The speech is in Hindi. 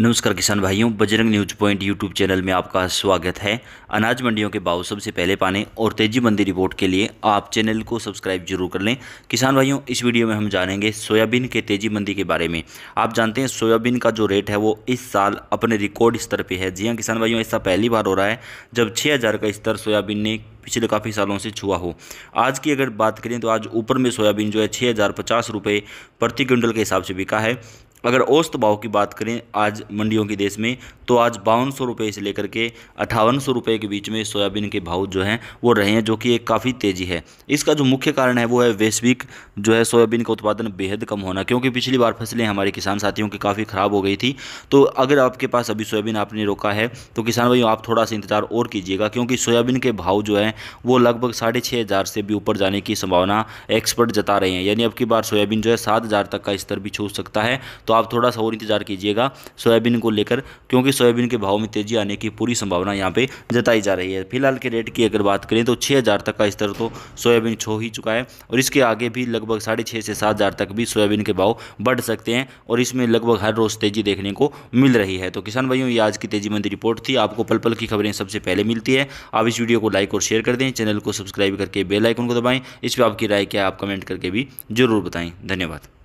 नमस्कार किसान भाइयों Bajrang news point YouTube channel में आपका स्वागत है अनाज मंडियों के भाव सबसे पहले पाने और तेजी मंदी रिपोर्ट के लिए आप चैनल को सब्सक्राइब जरूर कर लें किसान भाइयों इस वीडियो में हम जानेंगे सोयाबीन के तेजी मंदी के बारे में आप जानते हैं सोयाबीन का जो रेट है वो इस साल अपने रिकॉर्ड स्तर पर है जी हाँ किसान भाइयों ऐसा पहली बार हो रहा है जब छः का स्तर सोयाबीन ने पिछले काफ़ी सालों से छुआ हो आज की अगर बात करें तो आज ऊपर में सोयाबीन जो है छः हज़ार पचास रुपये प्रति क्विंटल के हिसाब से बिका है अगर औसत भाव की बात करें आज मंडियों के देश में तो आज बावन सौ रुपये से लेकर के अठावन सौ रुपये के बीच में सोयाबीन के भाव जो हैं वो रहे हैं जो कि एक काफ़ी तेज़ी है इसका जो मुख्य कारण है वो है वैश्विक जो है सोयाबीन का उत्पादन बेहद कम होना क्योंकि पिछली बार फसलें हमारे किसान साथियों की काफ़ी ख़राब हो गई थी तो अगर आपके पास अभी सोयाबीन आपने रोका है तो किसान भाई आप थोड़ा सा इंतज़ार और कीजिएगा क्योंकि सोयाबीन के भाव जो हैं वो लगभग साढ़े छः हज़ार से भी ऊपर जाने की संभावना एक्सपर्ट जता रहे हैं यानी अब की बार सोयाबीन जो है सात हज़ार तक का स्तर भी छू सकता है तो आप थोड़ा सा और इंतजार कीजिएगा सोयाबीन को लेकर क्योंकि सोयाबीन के भाव में तेज़ी आने की पूरी संभावना यहाँ पर जताई जा रही है फिलहाल के रेट की अगर बात करें तो छः तक का स्तर तो सोयाबीन छो ही चुका है और इसके आगे भी लगभग साढ़े छः से सात हज़ार तक भी सोयाबीन के भाव बढ़ सकते हैं और इसमें लगभग हर रोज़ तेज़ी देखने को मिल रही है तो किसान भाइयों ये आज की तेज़ी मंदी रिपोर्ट थी आपको पल पल की खबरें सबसे पहले मिलती है आप इस वीडियो को लाइक और शेयर कर दें चैनल को सब्सक्राइब करके बेल आइकन को दबाएं इस पर आपकी राय क्या आप कमेंट करके भी जरूर बताएं धन्यवाद